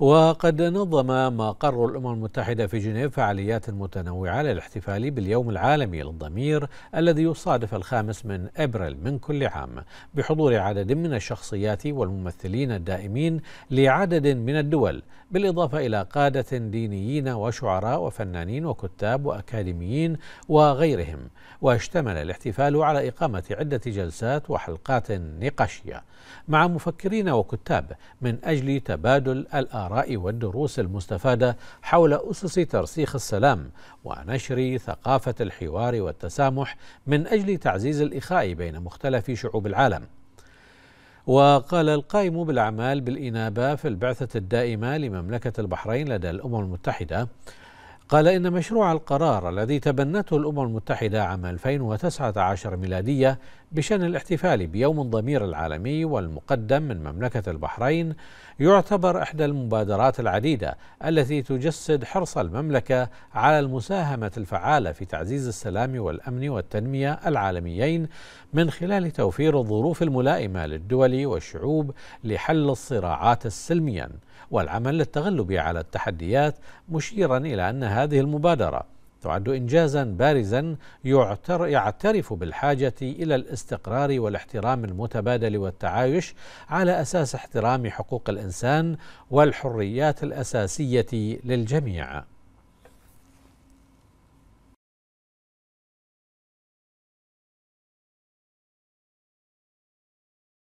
وقد نظم مقر الأمم المتحدة في جنيف فعاليات متنوعة للاحتفال باليوم العالمي للضمير الذي يصادف الخامس من أبريل من كل عام بحضور عدد من الشخصيات والممثلين الدائمين لعدد من الدول بالإضافة إلى قادة دينيين وشعراء وفنانين وكتاب وأكاديميين وغيرهم واشتمل الاحتفال على إقامة عدة جلسات وحلقات نقاشية مع مفكرين وكتاب من أجل تبادل الآراء الآراء والدروس المستفادة حول أسس ترسيخ السلام ونشر ثقافة الحوار والتسامح من أجل تعزيز الإخاء بين مختلف شعوب العالم. وقال القائم بالأعمال بالإنابة في البعثة الدائمة لمملكة البحرين لدى الأمم المتحدة قال إن مشروع القرار الذي تبنته الأمم المتحدة عام 2019 ميلادية بشأن الاحتفال بيوم الضمير العالمي والمقدم من مملكة البحرين يعتبر إحدى المبادرات العديدة التي تجسد حرص المملكة على المساهمة الفعالة في تعزيز السلام والأمن والتنمية العالميين من خلال توفير الظروف الملائمة للدول والشعوب لحل الصراعات السلميا والعمل للتغلب على التحديات مشيرا إلى أنها هذه المبادرة تعد إنجازا بارزا يعترف بالحاجة إلى الاستقرار والاحترام المتبادل والتعايش على أساس احترام حقوق الإنسان والحريات الأساسية للجميع